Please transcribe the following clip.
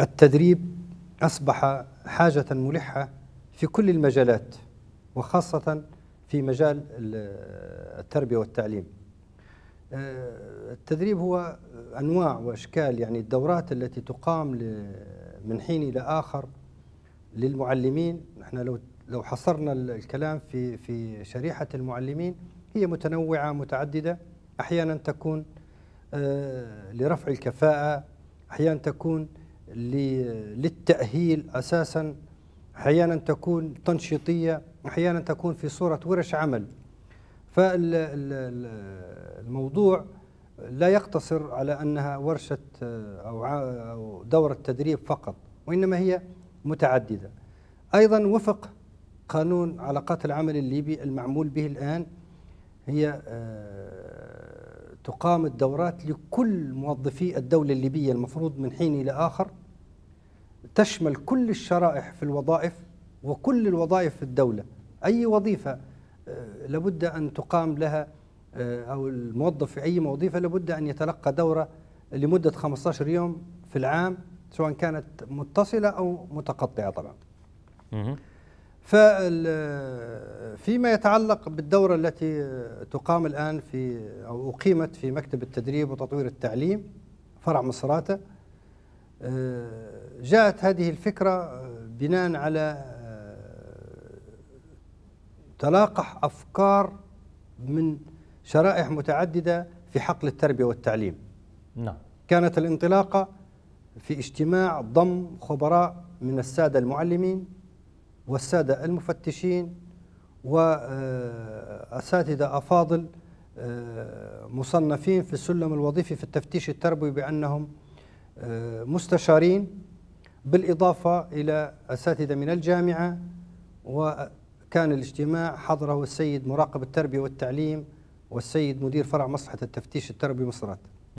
التدريب أصبح حاجة ملحة في كل المجالات وخاصة في مجال التربية والتعليم آه، التدريب هو أنواع وأشكال يعني الدورات التي تقام من حين إلى آخر للمعلمين نحن لو لو حصرنا الكلام في في شريحة المعلمين هي متنوعة متعددة أحيانا تكون آه، لرفع الكفاءة أحيانا تكون للتأهيل أساسا أحيانا تكون تنشيطية أحيانا تكون في صورة ورش عمل فالموضوع لا يقتصر على أنها ورشة آه، أو دورة تدريب فقط وإنما هي متعددة أيضا وفق قانون علاقات العمل الليبي المعمول به الآن هي آه، تقام الدورات لكل موظفي الدولة الليبية المفروض من حين إلى آخر تشمل كل الشرائح في الوظائف وكل الوظائف في الدولة أي وظيفة آه، لابد أن تقام لها آه، أو الموظف في أي وظيفة لابد أن يتلقى دورة لمدة 15 يوم في العام سواء كانت متصلة أو متقطعة طبعا آه، فيما يتعلق بالدورة التي تقام الآن في أو أقيمت في مكتب التدريب وتطوير التعليم فرع مصراتة آه، جاءت هذه الفكرة آه، بناء على آه، تلاقح أفكار من شرائح متعددة في حقل التربية والتعليم نعم كانت الانطلاقة في اجتماع ضم خبراء من السادة المعلمين والسادة المفتشين وأساتذة أفاضل مصنفين في السلم الوظيفي في التفتيش التربوي بأنهم آه، مستشارين بالإضافة إلى أساتذة من الجامعة وكان الاجتماع حضره السيد مراقب التربية والتعليم والسيد مدير فرع مصلحة التفتيش التربي مصرات